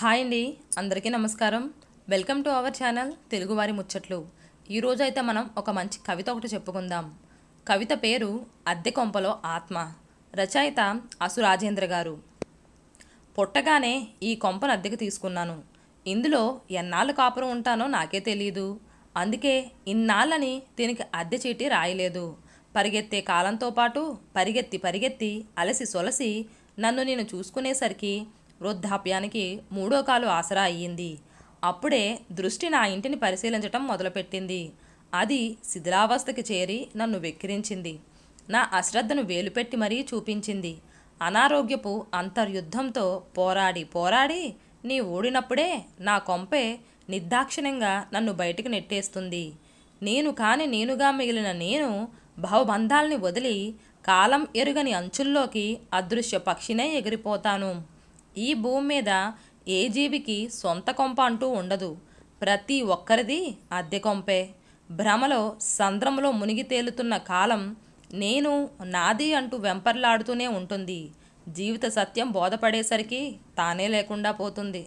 hi అండి అందరికీ నమస్కారం వెల్కమ్ టు అవర్ ఛానల్ తెలుగువారి ముచ్చట్లు ఈరోజు అయితే మనం ఒక మంచి కవిత ఒకటి చెప్పుకుందాం కవిత పేరు అద్దె కొంపలో ఆత్మ రచయిత అసురాజేంద్ర గారు పుట్టగానే ఈ కొంపను అద్దెకు తీసుకున్నాను ఇందులో ఎన్నాళ్ళు కాపురం ఉంటానో నాకే తెలియదు అందుకే ఇన్నాళ్ళని దీనికి అద్దె చీటి రాయలేదు పరిగెత్తే కాలంతో పాటు పరిగెత్తి పరిగెత్తి అలసి సొలసి నన్ను నేను చూసుకునేసరికి వృద్ధాప్యానికి మూడో కాలు ఆసరా అయ్యింది అప్పుడే దృష్టి నా ఇంటిని పరిశీలించటం మొదలుపెట్టింది అది శిథిలావస్థకి చేరి నన్ను వెక్కిరించింది నా అశ్రద్ధను వేలుపెట్టి మరీ చూపించింది అనారోగ్యపు అంతర్యుద్ధంతో పోరాడి పోరాడి నీ ఓడినప్పుడే నా కొంపే నిర్దాక్షిణ్యంగా నన్ను బయటికి నెట్టేస్తుంది నేను కాని నేనుగా మిగిలిన నేను భవబంధాల్ని వదిలి కాలం ఎరుగని అంచుల్లోకి అదృశ్య పక్షినే ఎగిరిపోతాను ఈ భూమి మీద ఏ జీవికి సొంత కొంప అంటూ ఉండదు ప్రతి ఒక్కరిది అద్దె కొంపే భ్రమలో సంద్రంలో మునిగి తేలుతున్న కాలం నేను నాది అంటూ వెంపర్లాడుతూనే ఉంటుంది జీవిత సత్యం బోధపడేసరికి తానే లేకుండా పోతుంది